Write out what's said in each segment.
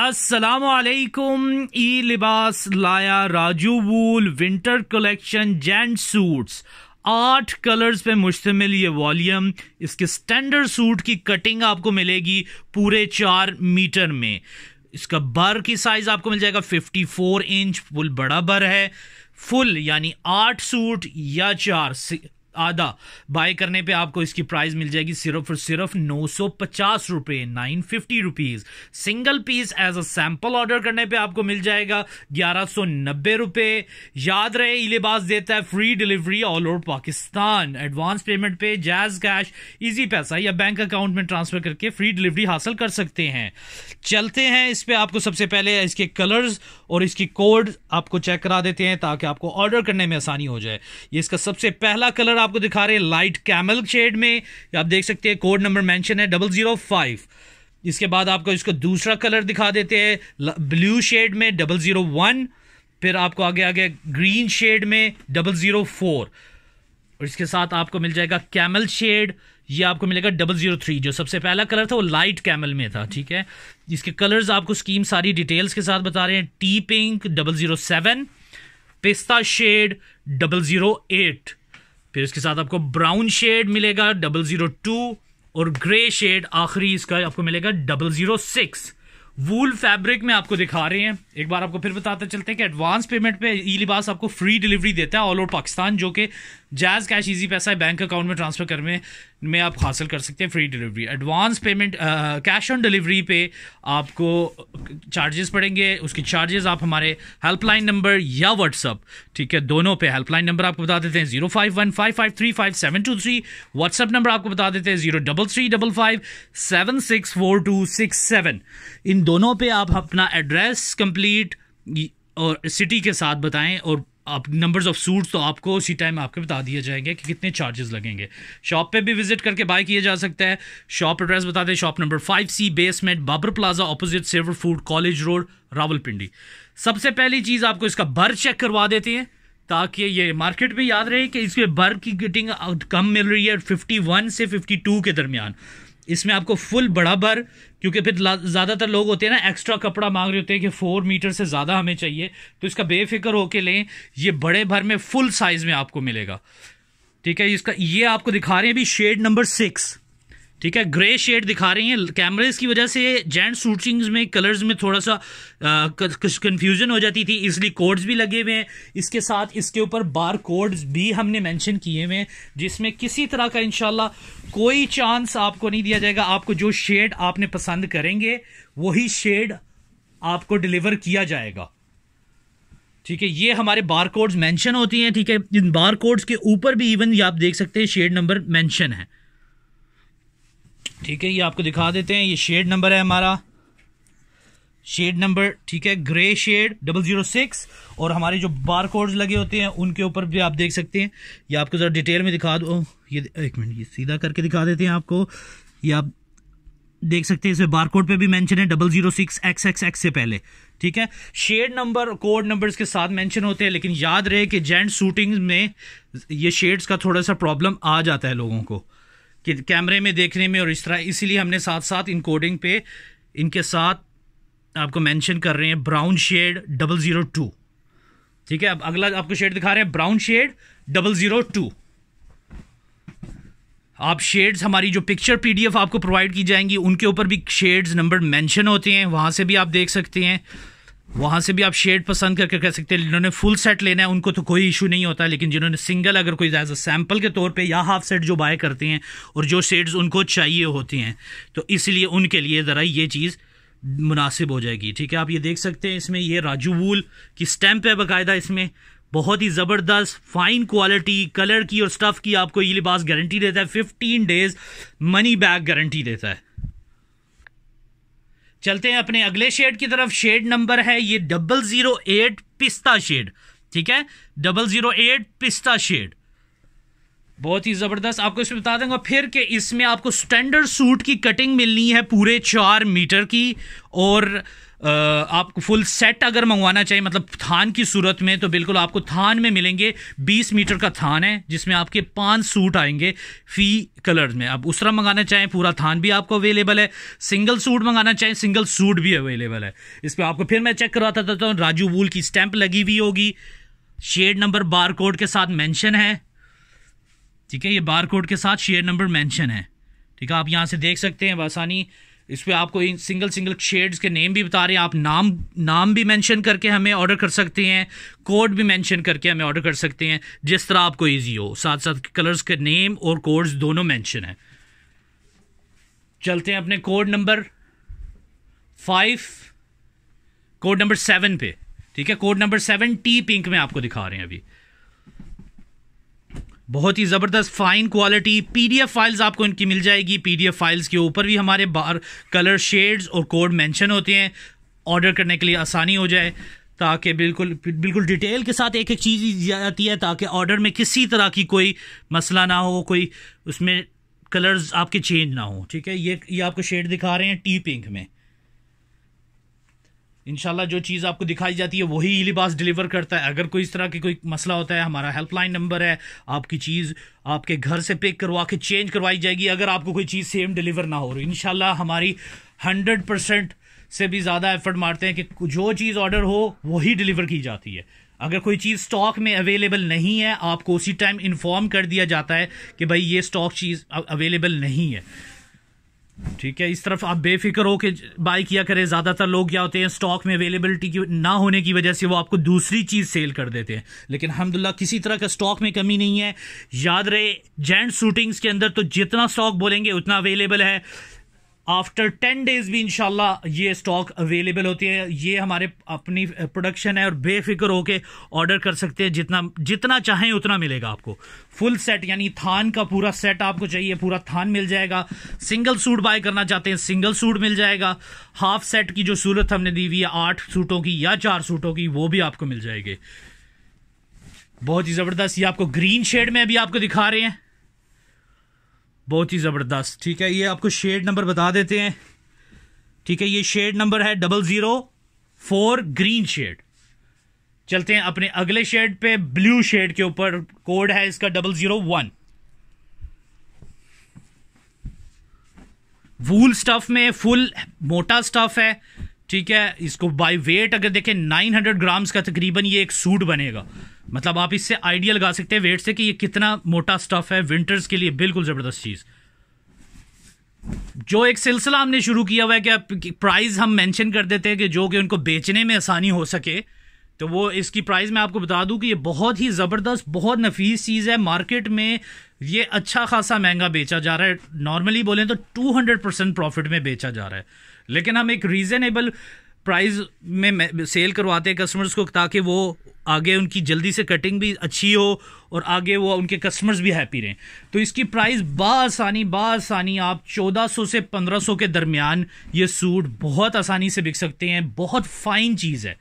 असलकुम ई लिबास लाया Raju wool winter collection gent suits आठ कलर्स पे मुश्तमिल ये वॉल्यूम इसके स्टैंडर्ड सूट की कटिंग आपको मिलेगी पूरे चार मीटर में इसका बर की साइज़ आपको मिल जाएगा 54 इंच फुल बड़ा बर है फुल यानी आठ सूट या चार आधा बाय करने पे आपको इसकी प्राइस मिल जाएगी सिर्फ और सिर्फ नौ सौ पचास रुपए nine fifty rupees single piece as a sample order करने पे आपको मिल जाएगा ग्यारह सौ नब्बे रुपए याद रहे इलेबास देता है free delivery all over Pakistan advance payment पे जैज कैश इजी पैसा या बैंक अकाउंट में ट्रांसफर करके फ्री डिलीवरी हासिल कर सकते हैं चलते हैं इस पर आपको सबसे पहले इसके कलर्स और इसकी कोड आपको चेक करा देते हैं ताकि आपको ऑर्डर करने में आसानी हो जाए ये इसका सबसे पहला कलर कलर आपको दिखा रहे हैं लाइट कैमल शेड में आप देख सकते हैं कोड नंबर मेंशन है डबल ज़ीरो फाइव इसके बाद आपको इसको दूसरा कलर दिखा देते हैं ब्लू शेड में डबल ज़ीरो वन फिर आपको आगे आगे ग्रीन शेड में डबल ज़ीरो फोर और इसके साथ आपको मिल जाएगा कैमल शेड ये आपको मिलेगा डबल जीरो थ्री जो सबसे पहला कलर था वो लाइट कैमल में था ठीक है इसके कलर्स आपको स्कीम सारी डिटेल्स के साथ बता रहे हैं tea pink double zero seven पिस्ता शेड डबल जीरो एट फिर इसके साथ आपको ब्राउन शेड मिलेगा डबल ज़ीरो टू और ग्रे शेड आखिरी इसका आपको मिलेगा double zero six wool fabric में आपको दिखा रहे हैं एक बार आपको फिर बताते चलते हैं कि एडवांस पेमेंट पे ई लिबास आपको फ्री डिलीवरी देता है ऑल ओवर पाकिस्तान जो कि जैज कैश इजी पैसा है बैंक अकाउंट में ट्रांसफ़र करने में आप हासिल कर सकते हैं free delivery advance payment cash on delivery पे आपको चार्जेस पड़ेंगे उसके चार्जेस आप हमारे हेल्पलाइन नंबर या व्हाट्सअप ठीक है दोनों पे हेल्पलाइन नंबर आपको बता देते हैं zero five one five five three five seven two three WhatsApp number आपको बता देते हैं zero double three double five seven six four two six seven इन दोनों पे आप अपना एड्रेस कंप्लीट और सिटी के साथ बताएं और आप नंबर्स ऑफ सूट्स तो आपको उसी टाइम आपके बता दिए जाएंगे कि कितने चार्जेस लगेंगे शॉप पे भी विजिट करके बाय किया जा सकता है शॉप एड्रेस बता दें shop number five C basement Babar plaza opposite Savour food college road Rawalpindi सबसे पहली चीज़ आपको इसका भर चेक करवा देते हैं ताकि ये मार्केट में याद रहे कि इसमें भर की गिटिंग कम मिल रही है फिफ्टी से फिफ्टी के दरमियान इसमें आपको फुल बराबर क्योंकि फिर ज़्यादातर लोग होते हैं ना एक्स्ट्रा कपड़ा मांग रहे होते हैं कि फोर मीटर से ज़्यादा हमें चाहिए तो इसका बेफिक्र होके लें ये बड़े भर में फुल साइज़ में आपको मिलेगा ठीक है इसका ये आपको दिखा रहे हैं अभी शेड नंबर सिक्स ठीक है ग्रे शेड दिखा रही हैं कैमरेज की वजह से जेंट शूटिंग्स में कलर्स में थोड़ा सा कन्फ्यूजन हो जाती थी इसलिए कोड्स भी लगे हुए हैं इसके साथ इसके ऊपर बार कोड्स भी हमने मेंशन किए हुए हैं जिसमें किसी तरह का इनशाला कोई चांस आपको नहीं दिया जाएगा आपको जो शेड आपने पसंद करेंगे वही शेड आपको डिलीवर किया जाएगा ठीक है ये हमारे बार कोड्स मैंशन होती हैं ठीक है इन बार कोड्स के ऊपर भी इवन आप देख सकते हैं शेड नंबर मैंशन है ठीक है ये आपको दिखा देते हैं ये शेड नंबर है हमारा शेड नंबर ठीक है grey shade double zero six और हमारे जो बार कोड लगे होते हैं उनके ऊपर भी आप देख सकते हैं ये आपको ज़रा डिटेल में दिखा दो ये एक मिनट ये सीधा करके दिखा देते हैं आपको ये आप देख सकते हैं इसमें बार कोड पर भी मैंशन है double zero six X X X से पहले ठीक है शेड नंबर कोड नंबर्स के साथ मेंशन होते हैं लेकिन याद रहे कि जेंट शूटिंग में ये शेड्स का थोड़ा सा प्रॉब्लम आ जाता है लोगों को कि कैमरे में देखने में और इस तरह इसीलिए हमने साथ साथ इन कोडिंग पे इनके साथ आपको मेंशन कर रहे हैं brown shade double zero two ठीक है अब अगला आपको शेड दिखा रहे हैं brown shade double zero two आप शेड्स हमारी जो पिक्चर पीडीएफ आपको प्रोवाइड की जाएंगी उनके ऊपर भी शेड्स नंबर मेंशन होते हैं वहाँ से भी आप देख सकते हैं वहाँ से भी आप शेड पसंद करके कर सकते हैं जिन्होंने फुल सेट लेना है उनको तो कोई इशू नहीं होता लेकिन जिन्होंने सिंगल अगर कोई एज अ सैम्पल के तौर पे या हाफ सेट जो बाय करते हैं और जो शेड्स उनको चाहिए होती हैं तो इसलिए उनके लिए ज़रा ये चीज़ मुनासिब हो जाएगी ठीक है आप ये देख सकते हैं इसमें ये राजू वूल की स्टैम्प है बाकायदा इसमें बहुत ही ज़बरदस्त फाइन क्वालिटी कलर की और स्टफ़ की आपको ये लिबास गारंटी देता है fifteen days money back guarantee देता है चलते हैं अपने अगले शेड की तरफ शेड नंबर है ये डबल ज़ीरो एट पिस्ता शेड ठीक है डबल ज़ीरो एट पिस्ता शेड बहुत ही ज़बरदस्त आपको इसमें बता देंगे फिर कि इसमें आपको स्टैंडर्ड सूट की कटिंग मिलनी है पूरे चार मीटर की और आपको फुल सेट अगर मंगवाना चाहिए मतलब थान की सूरत में तो बिल्कुल आपको थान में मिलेंगे 20 मीटर का थान है जिसमें आपके पांच सूट आएंगे फी कलर में आप उसरा मंगाना चाहें पूरा थान भी आपको अवेलेबल है सिंगल सूट मंगाना चाहें सिंगल सूट भी अवेलेबल है इस पर आपको फिर मैं चेक करवाता था तो राजू वूल की स्टैंप लगी हुई होगी शेड नंबर बार कोड के साथ मैंशन है ठीक है ये बार कोड के साथ शेयर नंबर मैंशन है ठीक है आप यहाँ से देख सकते हैं बसानी इस पर आपको इन सिंगल सिंगल शेड्स के नेम भी बता रहे हैं आप नाम नाम भी मेंशन करके हमें ऑर्डर कर सकते हैं कोड भी मेंशन करके हमें ऑर्डर कर सकते हैं जिस तरह आपको इजी हो साथ साथ कलर्स के नेम और कोड्स दोनों मेंशन है चलते हैं अपने code number five code number seven पे ठीक है code number seven tea pink में आपको दिखा रहे हैं अभी बहुत ही ज़बरदस्त फ़ाइन क्वालिटी पीडीएफ फाइल्स आपको इनकी मिल जाएगी पीडीएफ फाइल्स के ऊपर भी हमारे बार कलर शेड्स और कोड मेंशन होते हैं ऑर्डर करने के लिए आसानी हो जाए ताकि बिल्कुल बिल्कुल डिटेल के साथ एक एक चीज़ दी जाती है ताकि ऑर्डर में किसी तरह की कोई मसला ना हो कोई उसमें कलर्स आपके चेंज ना हो ठीक है ये ये आपको शेड दिखा रहे हैं टी पिंक में इनशाला जो चीज़ आपको दिखाई जाती है वही लिबास डिलीवर करता है अगर कोई इस तरह की कोई मसला होता है हमारा हेल्पलाइन नंबर है आपकी चीज़ आपके घर से पिक करवा के चेंज करवाई जाएगी अगर आपको कोई चीज़ सेम डिलीवर ना हो रही इन हमारी हंड्रेड परसेंट से भी ज़्यादा एफर्ट मारते हैं कि जो चीज़ ऑर्डर हो वही डिलीवर की जाती है अगर कोई चीज़ स्टॉक में अवेलेबल नहीं है आपको उसी टाइम इन्फॉर्म कर दिया जाता है कि भाई ये स्टॉक चीज़ अवेलेबल नहीं है ठीक है इस तरफ आप बेफिक्र के बाय किया करें ज़्यादातर लोग क्या होते हैं स्टॉक में अवेलेबिलिटी की ना होने की वजह से वो आपको दूसरी चीज़ सेल कर देते हैं लेकिन अहमदुल्ला किसी तरह का स्टॉक में कमी नहीं है याद रहे जेंट शूटिंग्स के अंदर तो जितना स्टॉक बोलेंगे उतना अवेलेबल है आफ्टर टेन डेज भी इनशाला ये स्टॉक अवेलेबल होती है ये हमारे अपनी प्रोडक्शन है और बेफिक्र होके ऑर्डर कर सकते हैं जितना जितना चाहें उतना मिलेगा आपको फुल सेट यानी थान का पूरा सेट आपको चाहिए पूरा थान मिल जाएगा सिंगल सूट बाय करना चाहते हैं सिंगल सूट मिल जाएगा हाफ सेट की जो सूरत हमने दी हुई है आठ सूटों की या चार सूटों की वो भी आपको मिल जाएगी बहुत ही ज़बरदस्त ये आपको ग्रीन शेड में अभी आपको दिखा रहे हैं बहुत ही ज़बरदस्त ठीक है ये आपको शेड नंबर बता देते हैं ठीक है ये शेड नंबर है double zero four green shade चलते हैं अपने अगले शेड पे ब्लू शेड के ऊपर कोड है इसका double zero one wool stuff में फुल मोटा स्टफ है ठीक है इसको बाय वेट अगर देखें 900 ग्राम्स का तकरीबन ये एक सूट बनेगा मतलब आप इससे आइडिया लगा सकते हैं वेट से कि ये कितना मोटा स्टफ़ है विंटर्स के लिए बिल्कुल ज़बरदस्त चीज़ जो एक सिलसिला हमने शुरू किया हुआ है कि प्राइस हम मेंशन कर देते हैं कि जो कि उनको बेचने में आसानी हो सके तो वो इसकी प्राइस मैं आपको बता दूं कि ये बहुत ही ज़बरदस्त बहुत नफीस चीज़ है मार्केट में ये अच्छा खासा महंगा बेचा जा रहा है नॉर्मली बोले तो टू परसेंट प्रॉफिट में बेचा जा रहा है लेकिन हम एक रीज़नेबल प्राइस में सेल करवाते हैं कस्टमर्स को ताकि वो आगे उनकी जल्दी से कटिंग भी अच्छी हो और आगे वो उनके कस्टमर्स भी हैप्पी रहें तो इसकी प्राइस बासानी बासानी आप 1400 से 1500 के दरमियान ये सूट बहुत आसानी से बिक सकते हैं बहुत फ़ाइन चीज़ है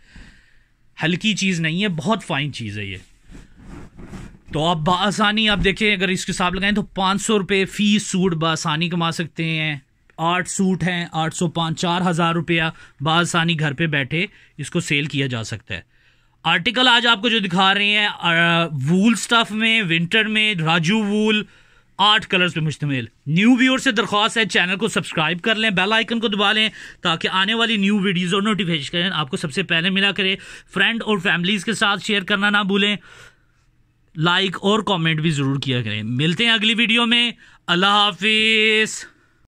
हल्की चीज़ नहीं है बहुत फ़ाइन चीज़ है ये तो आप बासानी आप देखें अगर इसके हिसाब लगाएं तो पाँच सौ रुपये फ़ी सूट बासानी कमा सकते हैं आठ सूट हैं आठ सौ पाँच चार हज़ार रुपया बासानी घर पे बैठे इसको सेल किया जा सकता है आर्टिकल आज आपको जो दिखा रहे हैं वूल स्टफ़ में विंटर में राजू वूल आठ कलर्स पे मुश्तमिल न्यू व्यूअर से दरख्वास्त है चैनल को सब्सक्राइब कर लें बेल आइकन को दबा लें ताकि आने वाली न्यू वीडियोज और नोटिफिकेशन आपको सबसे पहले मिला करे फ्रेंड और फैमिलीज़ के साथ शेयर करना ना भूलें लाइक और कमेंट भी ज़रूर किया करें मिलते हैं अगली वीडियो में अल्लाह हाफिज़